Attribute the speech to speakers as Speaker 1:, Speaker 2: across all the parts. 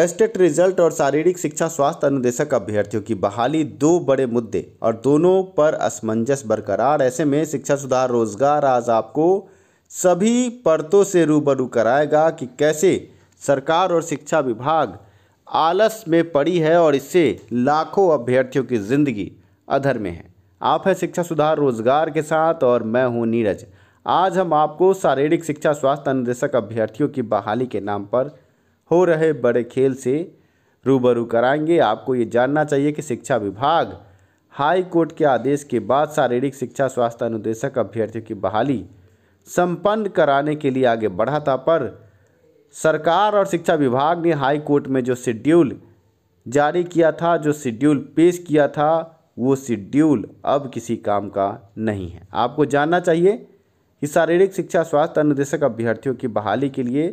Speaker 1: estate result और शारीरिक शिक्षा स्वास्थ्य अनुदेशक अभ्यर्थियों की बहाली दो बड़े मुद्दे और दोनों पर असमंजस बरकरार ऐसे में शिक्षा सुधार रोजगार आज आपको सभी परतों से रूबरू कराएगा कि कैसे सरकार और शिक्षा विभाग आलस में पड़ी है और इससे लाखों अभ्यर्थियों की जिंदगी अधर में है आप है शिक्षा सुधार रोजगार के साथ और मैं हूँ नीरज आज हम आपको शारीरिक शिक्षा स्वास्थ्य अनुदेशक अभ्यर्थियों की बहाली के नाम पर हो रहे बड़े खेल से रूबरू कराएंगे आपको ये जानना चाहिए कि शिक्षा विभाग हाई कोर्ट के आदेश के बाद शारीरिक शिक्षा स्वास्थ्य अनुदेशक अभ्यर्थियों की बहाली संपन्न कराने के लिए आगे बढ़ा था पर सरकार और शिक्षा विभाग ने हाई कोर्ट में जो शेड्यूल जारी किया था जो शेड्यूल पेश किया था वो शेड्यूल अब किसी काम का नहीं है आपको जानना चाहिए कि शारीरिक शिक्षा स्वास्थ्य अनुदेशक अभ्यर्थियों की बहाली के लिए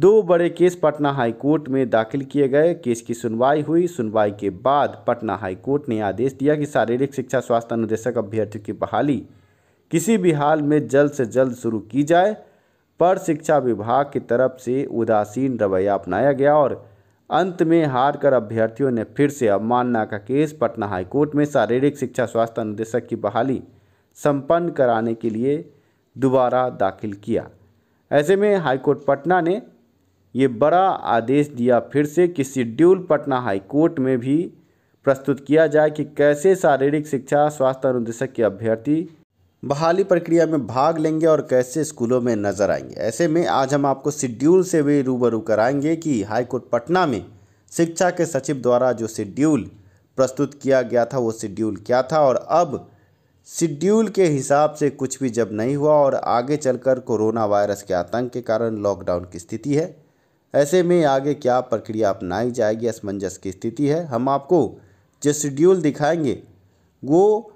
Speaker 1: दो बड़े केस पटना हाई कोर्ट में दाखिल किए गए केस की सुनवाई हुई सुनवाई के बाद पटना हाई कोर्ट ने आदेश दिया कि शारीरिक शिक्षा स्वास्थ्य अनुदेशक अभ्यर्थियों की बहाली किसी भी हाल में जल्द से जल्द शुरू की जाए पर शिक्षा विभाग की तरफ से उदासीन रवैया अपनाया गया और अंत में हार कर अभ्यर्थियों ने फिर से अवमानना का केस पटना हाईकोर्ट में शारीरिक शिक्षा स्वास्थ्य अनुदेशक की बहाली संपन्न कराने के लिए दोबारा दाखिल किया ऐसे में हाईकोर्ट पटना ने ये बड़ा आदेश दिया फिर से कि शिड्यूल पटना हाई कोर्ट में भी प्रस्तुत किया जाए कि कैसे शारीरिक शिक्षा स्वास्थ्य अनुदेशक के अभ्यर्थी बहाली प्रक्रिया में भाग लेंगे और कैसे स्कूलों में नजर आएंगे ऐसे में आज हम आपको शेड्यूल से भी रूबरू कराएंगे कि हाईकोर्ट पटना में शिक्षा के सचिव द्वारा जो शेड्यूल प्रस्तुत किया गया था वो शेड्यूल क्या था और अब शेड्यूल के हिसाब से कुछ भी जब नहीं हुआ और आगे चलकर कोरोना वायरस के आतंक के कारण लॉकडाउन की स्थिति है ऐसे में आगे क्या प्रक्रिया अपनाई जाएगी असमंजस की स्थिति है हम आपको जो शेड्यूल दिखाएंगे वो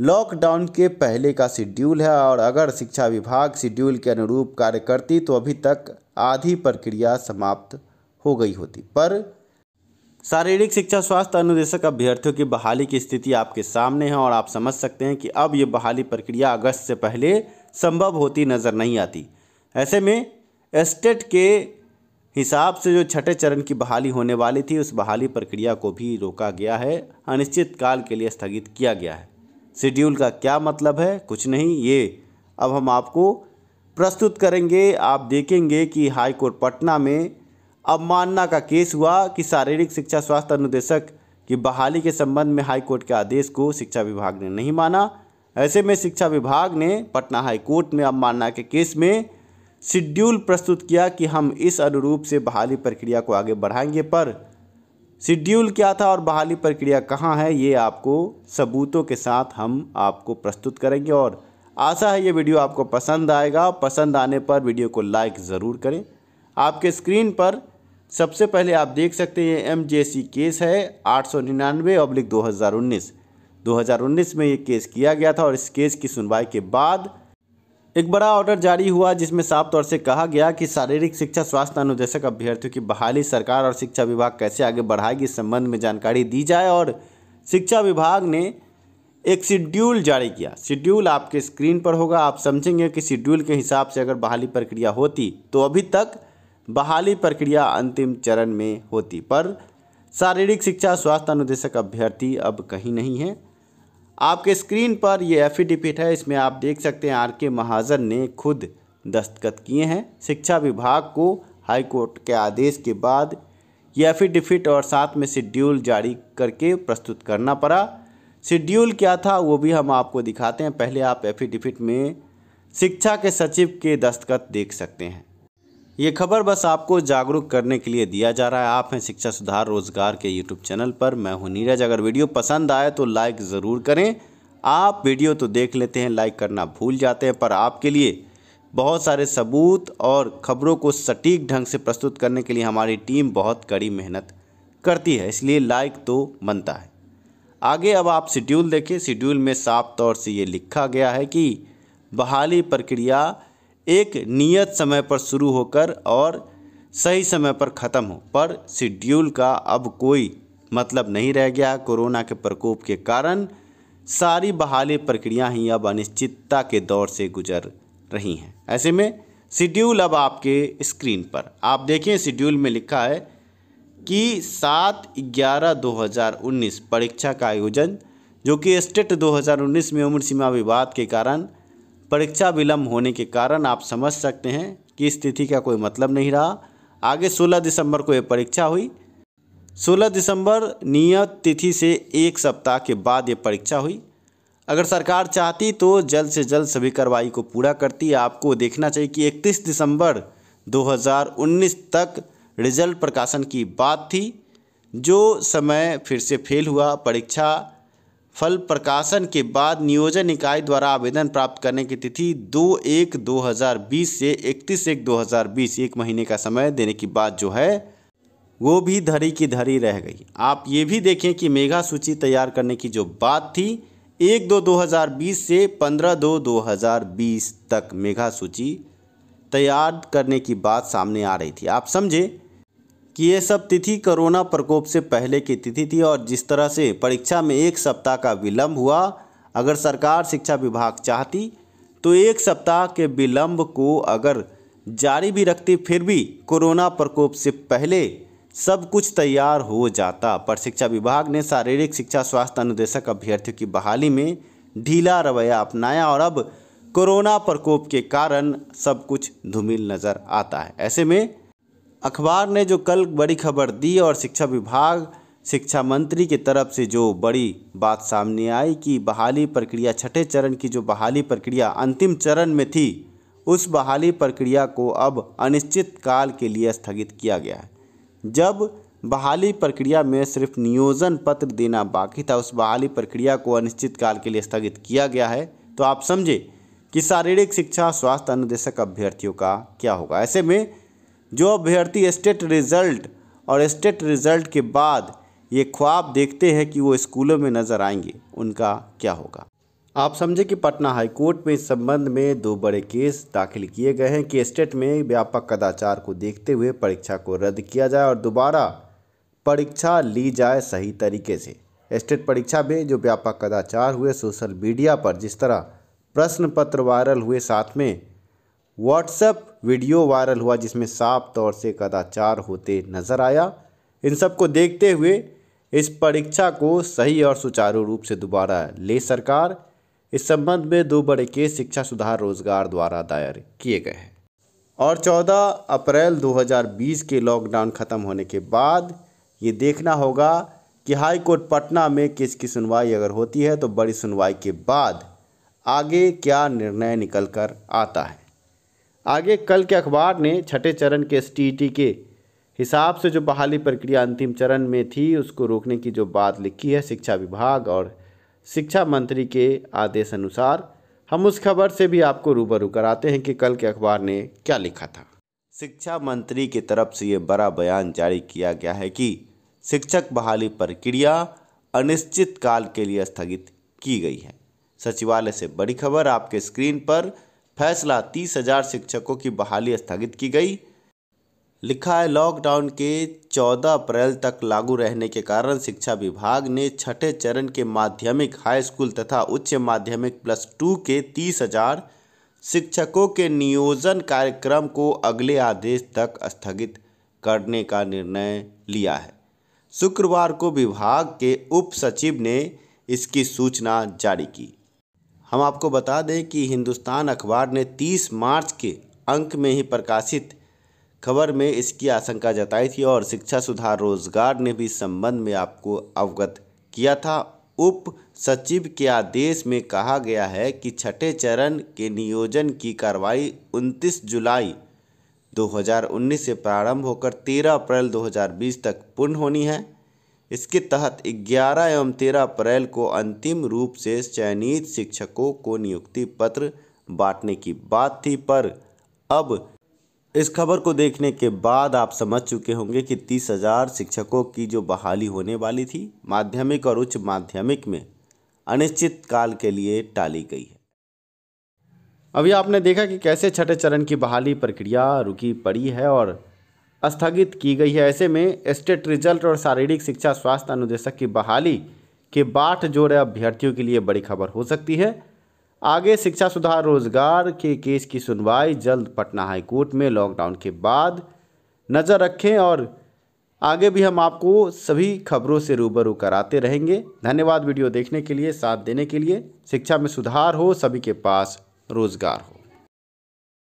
Speaker 1: लॉकडाउन के पहले का शेड्यूल है और अगर शिक्षा विभाग शेड्यूल के अनुरूप कार्य करती तो अभी तक आधी प्रक्रिया समाप्त हो गई होती पर शारीरिक शिक्षा स्वास्थ्य अनुदेशक अभ्यर्थियों की बहाली की स्थिति आपके सामने है और आप समझ सकते हैं कि अब ये बहाली प्रक्रिया अगस्त से पहले संभव होती नज़र नहीं आती ऐसे में स्टेट के हिसाब से जो छठे चरण की बहाली होने वाली थी उस बहाली प्रक्रिया को भी रोका गया है अनिश्चित काल के लिए स्थगित किया गया है शेड्यूल का क्या मतलब है कुछ नहीं ये अब हम आपको प्रस्तुत करेंगे आप देखेंगे कि हाईकोर्ट पटना में अवमानना का केस हुआ कि शारीरिक शिक्षा स्वास्थ्य अनुदेशक की बहाली के संबंध में हाईकोर्ट के आदेश को शिक्षा विभाग ने नहीं माना ऐसे में शिक्षा विभाग ने पटना हाईकोर्ट में अवमानना के केस में शेड्यूल प्रस्तुत किया कि हम इस अनुरूप से बहाली प्रक्रिया को आगे बढ़ाएंगे पर शेड्यूल क्या था और बहाली प्रक्रिया कहाँ है ये आपको सबूतों के साथ हम आपको प्रस्तुत करेंगे और आशा है ये वीडियो आपको पसंद आएगा पसंद आने पर वीडियो को लाइक ज़रूर करें आपके स्क्रीन पर सबसे पहले आप देख सकते हैं एम जे सी केस है आठ सौ निन्यानवे अब्लिक दो हज़ार उन्नीस दो हज़ार उन्नीस में ये केस किया गया था और इस केस की सुनवाई के बाद एक बड़ा ऑर्डर जारी हुआ जिसमें साफ तौर से कहा गया कि शारीरिक शिक्षा स्वास्थ्य अनुदेशक अभ्यर्थियों की बहाली सरकार और शिक्षा विभाग कैसे आगे बढ़ाएगी इस संबंध में जानकारी दी जाए और शिक्षा विभाग ने एक शेड्यूल जारी किया शेड्यूल आपके स्क्रीन पर होगा आप समझेंगे कि शेड्यूल के हिसाब से अगर बहाली प्रक्रिया होती तो अभी तक बहाली प्रक्रिया अंतिम चरण में होती पर शारीरिक शिक्षा स्वास्थ्य अनुदेशक अभ्यर्थी अब कहीं नहीं है आपके स्क्रीन पर यह एफिडेविट है इसमें आप देख सकते हैं आर के महाजन ने खुद दस्तखत किए हैं शिक्षा विभाग को हाईकोर्ट के आदेश के बाद यह एफिडेविट और साथ में शेड्यूल जारी करके प्रस्तुत करना पड़ा शेड्यूल क्या था वो भी हम आपको दिखाते हैं पहले आप एफिडेविट में शिक्षा के सचिव के दस्तखत देख सकते हैं ये खबर बस आपको जागरूक करने के लिए दिया जा रहा है आप हैं शिक्षा सुधार रोजगार के यूट्यूब चैनल पर मैं हूं नीरज अगर वीडियो पसंद आए तो लाइक ज़रूर करें आप वीडियो तो देख लेते हैं लाइक करना भूल जाते हैं पर आपके लिए बहुत सारे सबूत और खबरों को सटीक ढंग से प्रस्तुत करने के लिए हमारी टीम बहुत कड़ी मेहनत करती है इसलिए लाइक तो बनता है आगे अब आप शेड्यूल देखें शेड्यूल में साफ तौर से ये लिखा गया है कि बहाली प्रक्रिया एक नियत समय पर शुरू होकर और सही समय पर ख़त्म हो पर शिड्यूल का अब कोई मतलब नहीं रह गया कोरोना के प्रकोप के कारण सारी बहाली प्रक्रिया ही अब अनिश्चितता के दौर से गुजर रही हैं ऐसे में शिड्यूल अब आपके स्क्रीन पर आप देखें शिड्यूल में लिखा है कि सात ग्यारह 2019 परीक्षा का आयोजन जो कि स्टेट 2019 में उम्र सीमा विवाद के कारण परीक्षा विलम्ब होने के कारण आप समझ सकते हैं कि इस तिथि का कोई मतलब नहीं रहा आगे 16 दिसंबर को यह परीक्षा हुई 16 दिसंबर नियत तिथि से एक सप्ताह के बाद ये परीक्षा हुई अगर सरकार चाहती तो जल्द से जल्द सभी कार्रवाई को पूरा करती आपको देखना चाहिए कि 31 दिसंबर 2019 तक रिजल्ट प्रकाशन की बात थी जो समय फिर से फेल हुआ परीक्षा फल प्रकाशन के बाद नियोजन इकाई द्वारा आवेदन प्राप्त करने की तिथि दो एक दो हज़ार बीस से इकतीस एक दो हज़ार बीस एक महीने का समय देने की बात जो है वो भी धरी की धरी रह गई आप ये भी देखें कि मेघा सूची तैयार करने की जो बात थी एक दो दो हज़ार बीस से पंद्रह दो दो हज़ार बीस तक मेघा सूची तैयार करने की बात सामने आ रही थी आप समझे कि ये सब तिथि कोरोना प्रकोप से पहले की तिथि थी और जिस तरह से परीक्षा में एक सप्ताह का विलंब हुआ अगर सरकार शिक्षा विभाग चाहती तो एक सप्ताह के विलंब को अगर जारी भी रखती फिर भी कोरोना प्रकोप से पहले सब कुछ तैयार हो जाता पर शिक्षा विभाग ने शारीरिक शिक्षा स्वास्थ्य अनुदेशक अभ्यर्थियों की बहाली में ढीला रवैया अपनाया और अब कोरोना प्रकोप के कारण सब कुछ धूमिल नज़र आता है ऐसे में अखबार ने जो कल बड़ी खबर दी और शिक्षा विभाग शिक्षा मंत्री की तरफ से जो बड़ी बात सामने आई कि बहाली प्रक्रिया छठे चरण की जो बहाली प्रक्रिया अंतिम चरण में थी उस बहाली प्रक्रिया को अब अनिश्चित काल के लिए स्थगित किया गया है जब बहाली प्रक्रिया में सिर्फ नियोजन पत्र देना बाकी था उस बहाली प्रक्रिया को अनिश्चित काल के लिए स्थगित किया गया है तो आप समझे कि शारीरिक शिक्षा स्वास्थ्य अनुदेशक अभ्यर्थियों का क्या होगा ऐसे में जो अभ्यर्थी स्टेट रिज़ल्ट और स्टेट रिज़ल्ट के बाद ये ख्वाब देखते हैं कि वो स्कूलों में नज़र आएंगे उनका क्या होगा आप समझे कि पटना हाईकोर्ट में इस संबंध में दो बड़े केस दाखिल किए गए हैं कि स्टेट में व्यापक कदाचार को देखते हुए परीक्षा को रद्द किया जाए और दोबारा परीक्षा ली जाए सही तरीके से स्टेट परीक्षा में जो व्यापक कदाचार हुए सोशल मीडिया पर जिस तरह प्रश्न पत्र वायरल हुए साथ में व्हाट्सएप वीडियो वायरल हुआ जिसमें साफ तौर से कदाचार होते नजर आया इन सब को देखते हुए इस परीक्षा को सही और सुचारू रूप से दोबारा ले सरकार इस संबंध में दो बड़े केस शिक्षा सुधार रोजगार द्वारा दायर किए गए हैं और 14 अप्रैल 2020 के लॉकडाउन ख़त्म होने के बाद ये देखना होगा कि हाई कोर्ट पटना में केस की सुनवाई अगर होती है तो बड़ी सुनवाई के बाद आगे क्या निर्णय निकल कर आता है आगे कल के अखबार ने छठे चरण के एस के हिसाब से जो बहाली प्रक्रिया अंतिम चरण में थी उसको रोकने की जो बात लिखी है शिक्षा विभाग और शिक्षा मंत्री के आदेश अनुसार हम उस खबर से भी आपको रूबरू कराते हैं कि कल के अखबार ने क्या लिखा था शिक्षा मंत्री की तरफ से ये बड़ा बयान जारी किया गया है कि शिक्षक बहाली प्रक्रिया अनिश्चित काल के लिए स्थगित की गई है सचिवालय से बड़ी खबर आपके स्क्रीन पर फैसला तीस हजार शिक्षकों की बहाली स्थगित की गई लिखा है लॉकडाउन के 14 अप्रैल तक लागू रहने के कारण शिक्षा विभाग ने छठे चरण के माध्यमिक हाई स्कूल तथा उच्च माध्यमिक प्लस टू के तीस हजार शिक्षकों के नियोजन कार्यक्रम को अगले आदेश तक स्थगित करने का निर्णय लिया है शुक्रवार को विभाग के उप सचिव ने इसकी सूचना जारी की हम आपको बता दें कि हिंदुस्तान अखबार ने 30 मार्च के अंक में ही प्रकाशित खबर में इसकी आशंका जताई थी और शिक्षा सुधार रोजगार ने भी इस संबंध में आपको अवगत किया था उप सचिव के आदेश में कहा गया है कि छठे चरण के नियोजन की कार्रवाई 29 जुलाई 2019 से प्रारंभ होकर 13 अप्रैल 2020 तक पूर्ण होनी है इसके तहत 11 एवं 13 अप्रैल को अंतिम रूप से चयनित शिक्षकों को नियुक्ति पत्र बांटने की बात थी पर अब इस खबर को देखने के बाद आप समझ चुके होंगे कि तीस हजार शिक्षकों की जो बहाली होने वाली थी माध्यमिक और उच्च माध्यमिक में अनिश्चित काल के लिए टाली गई है अभी आपने देखा कि कैसे छठे चरण की बहाली प्रक्रिया रुकी पड़ी है और स्थगित की गई है ऐसे में स्टेट रिजल्ट और शारीरिक शिक्षा स्वास्थ्य अनुदेशक की बहाली के बाट जोड़े अभ्यर्थियों के लिए बड़ी खबर हो सकती है आगे शिक्षा सुधार रोजगार के केस की सुनवाई जल्द पटना हाईकोर्ट में लॉकडाउन के बाद नज़र रखें और आगे भी हम आपको सभी खबरों से रूबरू कराते रहेंगे धन्यवाद वीडियो देखने के लिए साथ देने के लिए शिक्षा में सुधार हो सभी के पास रोजगार हो